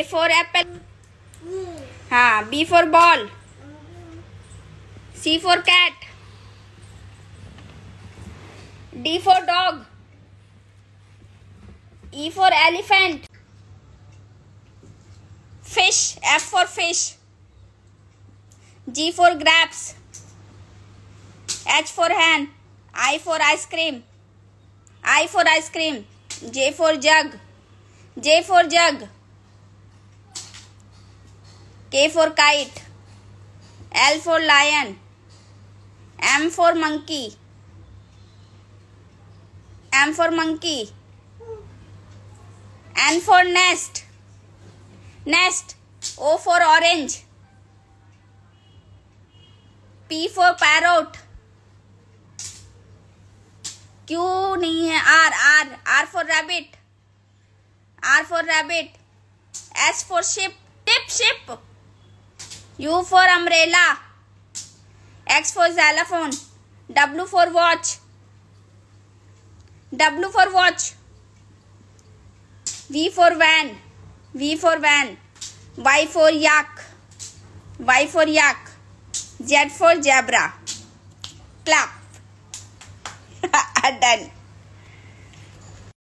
A for apple हाँ B for ball C for cat D for dog E for elephant fish F for fish G for grapes H for hand I for ice cream I for ice cream J for jug J for jug K for kite, L for lion, M for monkey, M for monkey, N for nest, nest, O for orange, P for parrot, Q नहीं है R R R for rabbit, R for rabbit, S for ship, tip ship. U for umbrella. X for xylophone. W for watch. W for watch. V for van. V for van. Y for yak. Y for yak. Z for zebra. Clap. Done.